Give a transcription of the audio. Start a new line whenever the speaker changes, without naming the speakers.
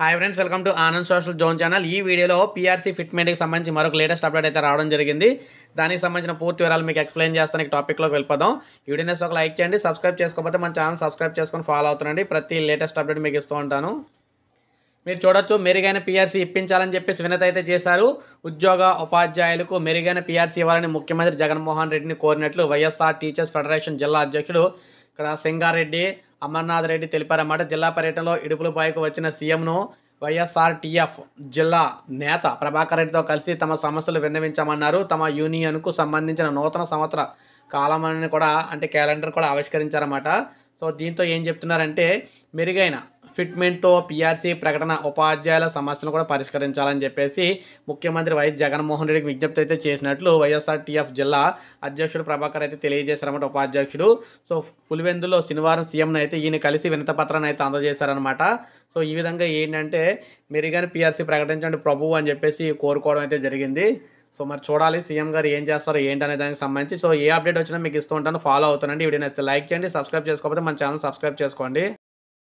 hi friends welcome to Anand social zone channel ఈ వీడియోలో PRC ఫిట్మెంట్కి సంబంధించి మరొక లేటెస్ట్ అప్డేట్ అయితే రావడం జరిగింది దానికి సంబంధించిన పూర్తి వివరాలు మీకు ఎక్స్ప్లెయిన్ చేస్తాను ఈ టాపిక్లోకి వెళ్ళిపోదాం వీడియోనే ఒక లైక్ చేయండి సబ్స్క్రైబ్ చేసుకోకపోతే మన ఛానల్ సబ్స్క్రైబ్ చేసుకొని ఫాలో అవుతుండండి ప్రతి లేటెస్ట్ అప్డేట్ మీకు ఇస్తూ ఉంటాను మీరు చూడొచ్చు మెరుగైన పీఆర్సీ ఇప్పించాలని చెప్పేసి వినత అయితే చేశారు ఉద్యోగ ఉపాధ్యాయులకు మెరుగైన పీఆర్సీ ఇవ్వాలని ముఖ్యమంత్రి జగన్మోహన్ రెడ్డిని కోరినట్లు వైఎస్ఆర్ టీచర్స్ ఫెడరేషన్ జిల్లా అధ్యక్షుడు ఇక్కడ సింగారెడ్డి అమర్నాథ్ రెడ్డి తెలిపారన్నమాట జిల్లా పర్యటనలో ఇడుపుల ఇడుపులపాయకు వచ్చిన సీఎంను వైఎస్ఆర్టీఎఫ్ జిల్లా నేత ప్రభాకర్ రెడ్డితో కలిసి తమ సమస్యలు విన్నవించామన్నారు తమ యూనియన్కు సంబంధించిన నూతన సంవత్సర కాలమాన్ని కూడా అంటే క్యాలెండర్ కూడా ఆవిష్కరించారన్నమాట సో దీంతో ఏం చెప్తున్నారంటే మెరుగైన ఫిట్మెంట్తో పీఆర్సీ ప్రకటన ఉపాధ్యాయుల సమస్యను కూడా పరిష్కరించాలని చెప్పేసి ముఖ్యమంత్రి వైఎస్ జగన్మోహన్ రెడ్డికి విజ్ఞప్తి అయితే చేసినట్లు వైఎస్ఆర్టీఎఫ్ జిల్లా అధ్యక్షుడు ప్రభాకర్ అయితే తెలియజేశారన్నమాట ఉపాధ్యక్షుడు సో పులివెందులో శనివారం సీఎంను అయితే ఈయన కలిసి వినతపత్రాన్ని అయితే అందజేశారనమాట సో ఈ విధంగా ఏంటంటే మెరుగైన పీఆర్సీ ప్రకటించండి ప్రభు అని చెప్పేసి కోరుకోవడం అయితే జరిగింది సో మరి చూడాలి సీఎం గారు ఏం చేస్తారో ఏంటనే దానికి సంబంధించి సో ఏ అప్డేట్ వచ్చినా మీకు ఇస్తూ ఉంటాను ఫాలో అవుతానండి వీడియో నచ్చితే లైక్ చేయండి సబ్స్క్రైబ్ చేసుకోకపోతే మన ఛానల్ సబ్స్క్రైబ్ చేసుకోండి